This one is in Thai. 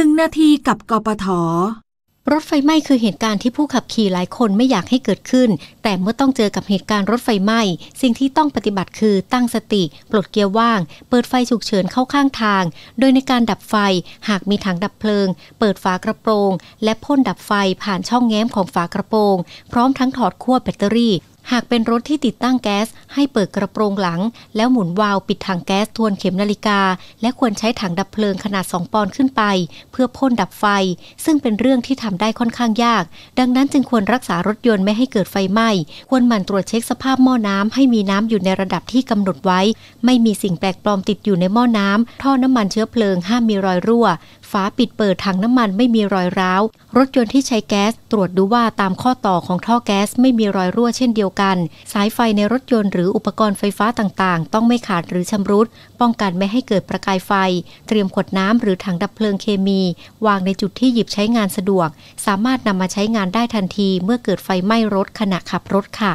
หนึ่งนาทีกับกปทรถไฟไหม้คือเหตุการณ์ที่ผู้ขับขี่หลายคนไม่อยากให้เกิดขึ้น แต่เมื่อต้องเจอกับเหตุการณ์รถไฟไหม้สิ่งที่ต้องปฏิบัติคือตั้งสติ ปลดเกียร์ว่าง เปิดไฟฉุกเฉินเข้าข้างทาง โดยในการดับไฟ หากมีถังดับเพลิง เปิดฝากระโปรง และพ่นดับไฟผ่านช่องแง้มของฝากระโปรง พร้อมทั้งถอดขั้วแบตเตอรี่หากเป็นรถที่ติดตั้งแก๊ส ให้เปิดกระโปรงหลังแล้วหมุนวาล์วปิดถังแก๊สทวนเข็มนาฬิกา และควรใช้ถังดับเพลิงขนาด 2ปอนด์ขึ้นไปเพื่อพ่นดับไฟ ซึ่งเป็นเรื่องที่ทำได้ค่อนข้างยาก ดังนั้นจึงควรรักษารถยนต์ไม่ให้เกิดไฟไหม้ควรหมั่นตรวจเช็คสภาพหม้อน้ำให้มีน้ำอยู่ในระดับที่กำหนดไว้ ไม่มีสิ่งแปลกปลอมติดอยู่ในหม้อน้ำท่อน้ำมันเชื้อเพลิงห้ามมีรอยรั่วฝาปิดเปิดถังน้ำมันไม่มีรอยร้าว รถยนต์ที่ใช้แก๊สตรวจดูว่าตามข้อต่อของท่อแก๊สไม่มีรอยรั่วเช่นเดียวกัน สายไฟในรถยนต์หรืออุปกรณ์ไฟฟ้าต่างๆ ต้องไม่ขาดหรือชำรุด ป้องกันไม่ให้เกิดประกายไฟ เตรียมขวดน้ำหรือถังดับเพลิงเคมีวางในจุดที่หยิบใช้งานสะดวก สามารถนำมาใช้งานได้ทันทีเมื่อเกิดไฟไหม้รถขณะขับรถค่ะ